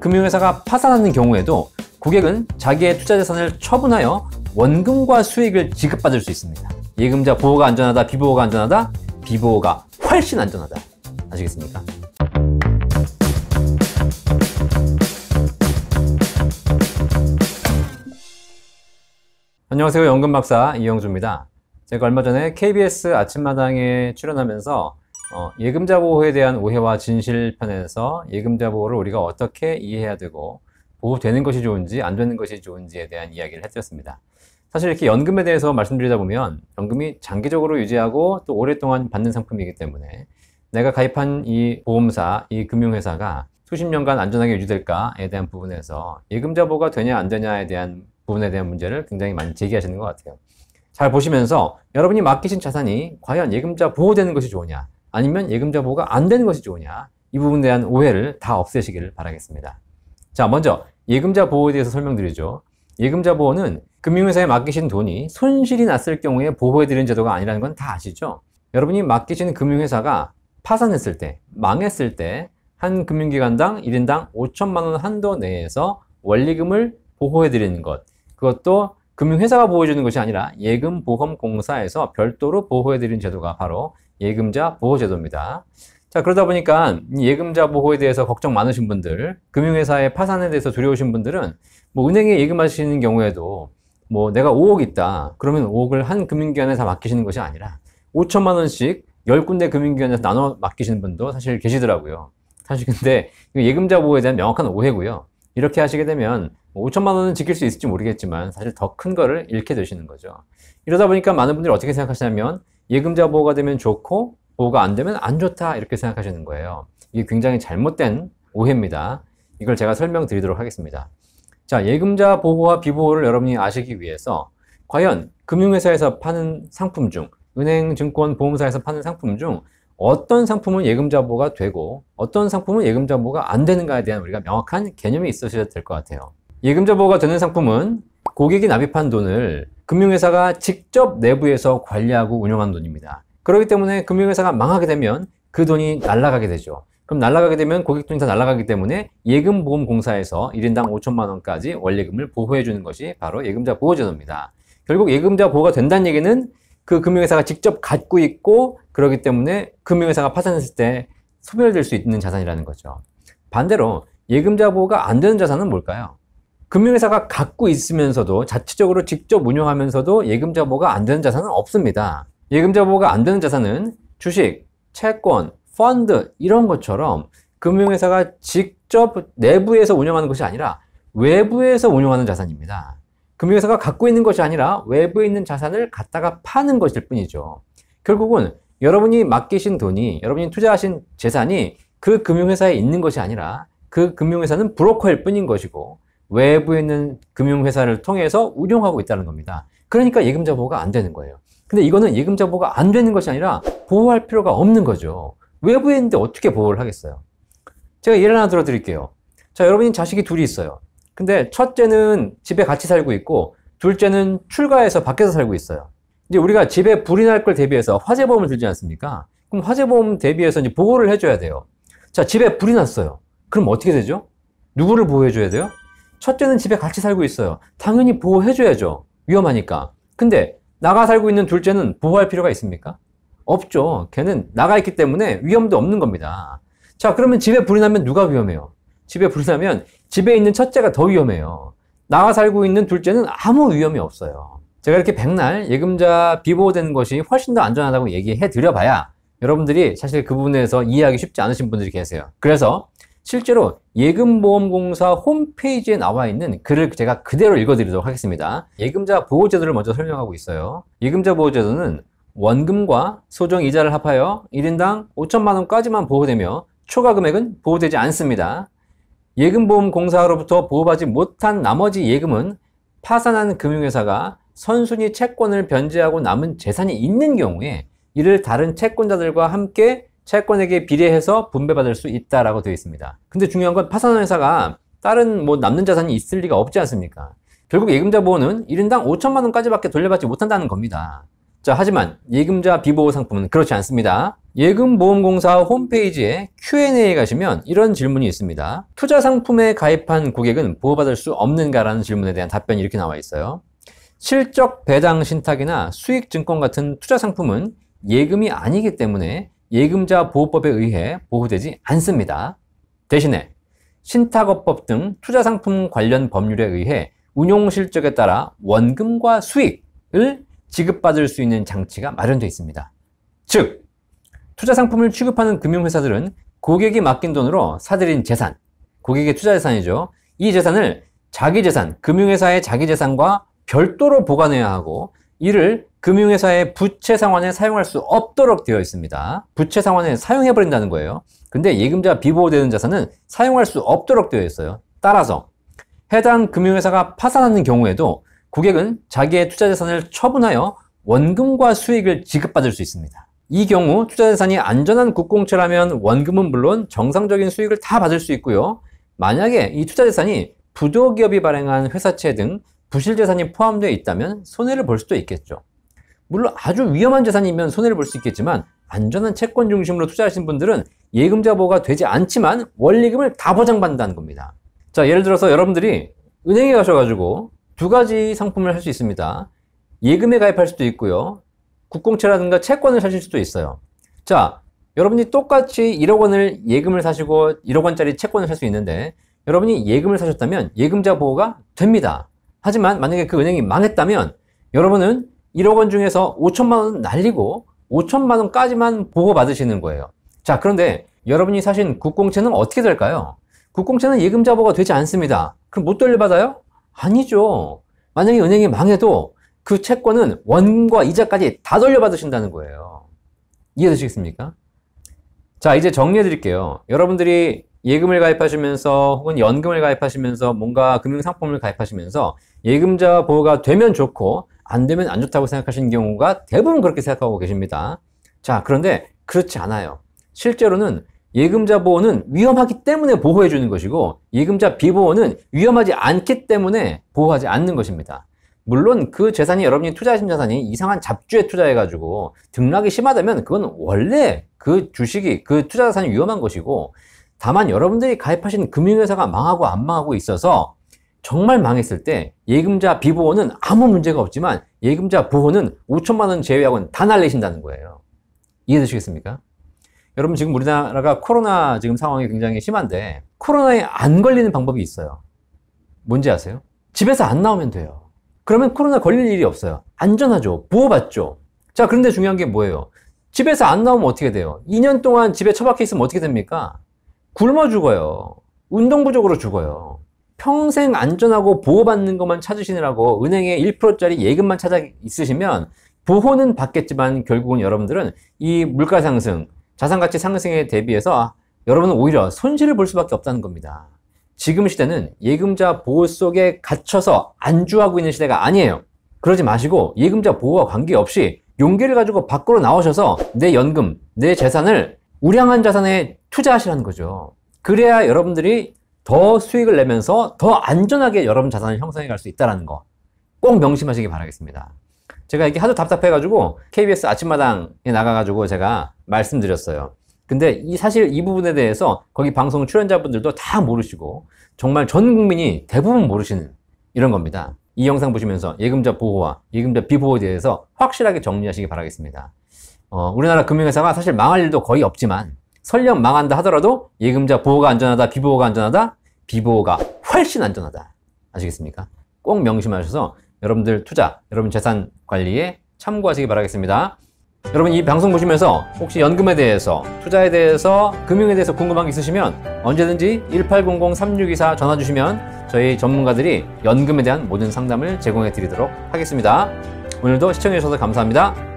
금융회사가 파산하는 경우에도 고객은 자기의 투자 재산을 처분하여 원금과 수익을 지급받을 수 있습니다. 예금자 보호가 안전하다, 비보호가 안전하다, 비보호가 훨씬 안전하다. 아시겠습니까? 안녕하세요. 연금박사 이영주입니다. 제가 얼마 전에 KBS 아침마당에 출연하면서 어, 예금자 보호에 대한 오해와 진실 편에서 예금자 보호를 우리가 어떻게 이해해야 되고 보호되는 것이 좋은지 안 되는 것이 좋은지에 대한 이야기를 해드렸습니다. 사실 이렇게 연금에 대해서 말씀드리다 보면 연금이 장기적으로 유지하고 또 오랫동안 받는 상품이기 때문에 내가 가입한 이 보험사, 이 금융회사가 수십 년간 안전하게 유지될까에 대한 부분에서 예금자 보호가 되냐 안 되냐에 대한 부분에 대한 문제를 굉장히 많이 제기하시는 것 같아요. 잘 보시면서 여러분이 맡기신 자산이 과연 예금자 보호되는 것이 좋으냐 아니면 예금자 보호가 안 되는 것이 좋으냐 이 부분에 대한 오해를 다 없애시기를 바라겠습니다. 자 먼저 예금자 보호에 대해서 설명드리죠. 예금자 보호는 금융회사에 맡기신 돈이 손실이 났을 경우에 보호해드리는 제도가 아니라는 건 다 아시죠? 여러분이 맡기신 금융회사가 파산했을 때, 망했을 때 한 금융기관당 1인당 5천만 원 한도 내에서 원리금을 보호해드리는 것 그것도 금융회사가 보호해주는 것이 아니라 예금보험공사에서 별도로 보호해드리는 제도가 바로 예금자 보호제도입니다. 자, 그러다 보니까 예금자 보호에 대해서 걱정 많으신 분들, 금융회사의 파산에 대해서 두려우신 분들은 뭐 은행에 예금하시는 경우에도 뭐 내가 5억 있다. 그러면 5억을 한 금융기관에 다 맡기시는 것이 아니라 5천만 원씩 10군데 금융기관에서 나눠 맡기시는 분도 사실 계시더라고요. 사실 근데 예금자 보호에 대한 명확한 오해고요. 이렇게 하시게 되면 5천만 뭐 원은 지킬 수 있을지 모르겠지만 사실 더 큰 거를 잃게 되시는 거죠. 이러다 보니까 많은 분들이 어떻게 생각하시냐면 예금자 보호가 되면 좋고 보호가 안 되면 안 좋다 이렇게 생각하시는 거예요. 이게 굉장히 잘못된 오해입니다. 이걸 제가 설명드리도록 하겠습니다. 자, 예금자 보호와 비보호를 여러분이 아시기 위해서 과연 금융회사에서 파는 상품 중, 은행, 증권, 보험사에서 파는 상품 중 어떤 상품은 예금자 보호가 되고 어떤 상품은 예금자 보호가 안 되는가에 대한 우리가 명확한 개념이 있으셔야 될것 같아요. 예금자 보호가 되는 상품은 고객이 납입한 돈을 금융회사가 직접 내부에서 관리하고 운영한 돈입니다. 그렇기 때문에 금융회사가 망하게 되면 그 돈이 날아가게 되죠. 그럼 날아가게 되면 고객 돈이 다 날아가기 때문에 예금보험공사에서 1인당 5천만 원까지 원리금을 보호해 주는 것이 바로 예금자 보호제도입니다. 결국 예금자 보호가 된다는 얘기는 그 금융회사가 직접 갖고 있고 그러기 때문에 금융회사가 파산했을 때 소멸될 수 있는 자산이라는 거죠. 반대로 예금자 보호가 안 되는 자산은 뭘까요? 금융회사가 갖고 있으면서도 자체적으로 직접 운영하면서도 예금자 보가안 되는 자산은 없습니다. 예금자 보가안 되는 자산은 주식, 채권, 펀드 이런 것처럼 금융회사가 직접 내부에서 운영하는 것이 아니라 외부에서 운영하는 자산입니다. 금융회사가 갖고 있는 것이 아니라 외부에 있는 자산을 갖다가 파는 것일 뿐이죠. 결국은 여러분이 맡기신 돈이, 여러분이 투자하신 재산이 그 금융회사에 있는 것이 아니라 그 금융회사는 브로커일 뿐인 것이고 외부에 있는 금융회사를 통해서 운용하고 있다는 겁니다. 그러니까 예금자 보호가 안 되는 거예요. 근데 이거는 예금자 보호가 안 되는 것이 아니라 보호할 필요가 없는 거죠. 외부에 있는데 어떻게 보호를 하겠어요? 제가 예를 하나 들어 드릴게요. 자, 여러분이 자식이 둘이 있어요. 근데 첫째는 집에 같이 살고 있고 둘째는 출가해서 밖에서 살고 있어요. 이제 우리가 집에 불이 날 걸 대비해서 화재보험을 들지 않습니까? 그럼 화재보험 대비해서 이제 보호를 해줘야 돼요. 자, 집에 불이 났어요. 그럼 어떻게 되죠? 누구를 보호해줘야 돼요? 첫째는 집에 같이 살고 있어요. 당연히 보호해줘야죠. 위험하니까. 근데 나가 살고 있는 둘째는 보호할 필요가 있습니까? 없죠. 걔는 나가 있기 때문에 위험도 없는 겁니다. 자, 그러면 집에 불이 나면 누가 위험해요? 집에 불이 나면 집에 있는 첫째가 더 위험해요. 나가 살고 있는 둘째는 아무 위험이 없어요. 제가 이렇게 백날 예금자 비보호되는 것이 훨씬 더 안전하다고 얘기해 드려봐야 여러분들이 사실 그 부분에서 이해하기 쉽지 않으신 분들이 계세요. 그래서 실제로 예금보험공사 홈페이지에 나와 있는 글을 제가 그대로 읽어드리도록 하겠습니다. 예금자 보호제도를 먼저 설명하고 있어요. 예금자 보호제도는 원금과 소정 이자를 합하여 1인당 5천만 원까지만 보호되며 초과 금액은 보호되지 않습니다. 예금보험공사로부터 보호받지 못한 나머지 예금은 파산한 금융회사가 선순위 채권을 변제하고 남은 재산이 있는 경우에 이를 다른 채권자들과 함께 채권액에 비례해서 분배받을 수 있다라고 되어 있습니다. 근데 중요한 건 파산한 회사가 다른 뭐 남는 자산이 있을 리가 없지 않습니까? 결국 예금자 보호는 1인당 5천만 원까지밖에 돌려받지 못한다는 겁니다. 자, 하지만 예금자 비보호 상품은 그렇지 않습니다. 예금보험공사 홈페이지에 Q&A에 가시면 이런 질문이 있습니다. 투자 상품에 가입한 고객은 보호받을 수 없는가라는 질문에 대한 답변이 이렇게 나와 있어요. 실적 배당 신탁이나 수익 증권 같은 투자 상품은 예금이 아니기 때문에 예금자 보호법에 의해 보호되지 않습니다. 대신에 신탁업법 등 투자상품 관련 법률에 의해 운용실적에 따라 원금과 수익을 지급받을 수 있는 장치가 마련되어 있습니다. 즉, 투자상품을 취급하는 금융회사들은 고객이 맡긴 돈으로 사들인 재산, 고객의 투자재산이죠. 이 재산을 자기 재산, 금융회사의 자기 재산과 별도로 보관해야 하고 이를 금융회사의 부채 상환에 사용할 수 없도록 되어 있습니다. 부채 상환에 사용해버린다는 거예요. 근데 예금자 비보호되는 자산은 사용할 수 없도록 되어 있어요. 따라서 해당 금융회사가 파산하는 경우에도 고객은 자기의 투자재산을 처분하여 원금과 수익을 지급받을 수 있습니다. 이 경우 투자재산이 안전한 국공채라면 원금은 물론 정상적인 수익을 다 받을 수 있고요. 만약에 이 투자재산이 부도기업이 발행한 회사채 등 부실 재산이 포함되어 있다면 손해를 볼 수도 있겠죠. 물론 아주 위험한 재산이면 손해를 볼 수 있겠지만 안전한 채권 중심으로 투자하신 분들은 예금 자보가 호 되지 않지만 원리금을 다 보장받는다는 겁니다. 자, 예를 들어서 여러분들이 은행에 가셔가지고 두 가지 상품을 할 수 있습니다. 예금에 가입할 수도 있고요. 국공채라든가 채권을 사실 수도 있어요. 자, 여러분이 똑같이 1억 원을 예금을 사시고 1억 원짜리 채권을 살 수 있는데 여러분이 예금을 사셨다면 예금자 보호가 됩니다. 하지만 만약에 그 은행이 망했다면 여러분은 1억 원 중에서 5천만 원 날리고 5천만 원까지만 보고받으시는 거예요. 자, 그런데 여러분이 사신 국공채는 어떻게 될까요? 국공채는 예금자보가 되지 않습니다. 그럼 못 돌려받아요? 아니죠. 만약에 은행이 망해도 그 채권은 원과 이자까지 다 돌려받으신다는 거예요. 이해되시겠습니까? 자, 이제 정리해 드릴게요. 여러분들이 예금을 가입하시면서 혹은 연금을 가입하시면서 뭔가 금융상품을 가입하시면서 예금자 보호가 되면 좋고 안 되면 안 좋다고 생각하시는 경우가 대부분 그렇게 생각하고 계십니다. 자, 그런데 그렇지 않아요. 실제로는 예금자 보호는 위험하기 때문에 보호해 주는 것이고 예금자 비보호는 위험하지 않기 때문에 보호하지 않는 것입니다. 물론 그 재산이 여러분이 투자하신 자산이 이상한 잡주에 투자해가지고 등락이 심하다면 그건 원래 그 주식이 그 투자 자산이 위험한 것이고 다만 여러분들이 가입하신 금융회사가 망하고 안 망하고 있어서 정말 망했을 때 예금자 비보호는 아무 문제가 없지만 예금자 보호는 5천만 원 제외하고는 다 날리신다는 거예요. 이해되시겠습니까? 여러분 지금 우리나라가 코로나 지금 상황이 굉장히 심한데 코로나에 안 걸리는 방법이 있어요. 뭔지 아세요? 집에서 안 나오면 돼요. 그러면 코로나 걸릴 일이 없어요. 안전하죠. 보호받죠. 자 그런데 중요한 게 뭐예요? 집에서 안 나오면 어떻게 돼요? 2년 동안 집에 처박혀 있으면 어떻게 됩니까? 굶어 죽어요. 운동 부족으로 죽어요. 평생 안전하고 보호받는 것만 찾으시느라고 은행에 1%짜리 예금만 찾아 있으시면 보호는 받겠지만 결국은 여러분들은 이 물가 상승, 자산 가치 상승에 대비해서 여러분은 오히려 손실을 볼 수밖에 없다는 겁니다. 지금 시대는 예금자 보호 속에 갇혀서 안주하고 있는 시대가 아니에요. 그러지 마시고 예금자 보호와 관계없이 용기를 가지고 밖으로 나오셔서 내 연금, 내 재산을 우량한 자산에 투자하시라는 거죠. 그래야 여러분들이 더 수익을 내면서 더 안전하게 여러분 자산을 형성해 갈 수 있다는 거 꼭 명심하시기 바라겠습니다. 제가 이게 하도 답답해가지고 KBS 아침마당에 나가가지고 제가 말씀드렸어요. 근데 이 사실 이 부분에 대해서 거기 방송 출연자분들도 다 모르시고 정말 전 국민이 대부분 모르시는 이런 겁니다. 이 영상 보시면서 예금자 보호와 예금자 비보호에 대해서 확실하게 정리하시기 바라겠습니다. 어, 우리나라 금융회사가 사실 망할 일도 거의 없지만 설령 망한다 하더라도 예금자 보호가 안전하다, 비보호가 안전하다, 비보호가 훨씬 안전하다. 아시겠습니까? 꼭 명심하셔서 여러분들 투자, 여러분 재산 관리에 참고하시기 바라겠습니다. 여러분 이 방송 보시면서 혹시 연금에 대해서, 투자에 대해서, 금융에 대해서 궁금한 게 있으시면 언제든지 1800-3624 전화 주시면 저희 전문가들이 연금에 대한 모든 상담을 제공해 드리도록 하겠습니다. 오늘도 시청해 주셔서 감사합니다.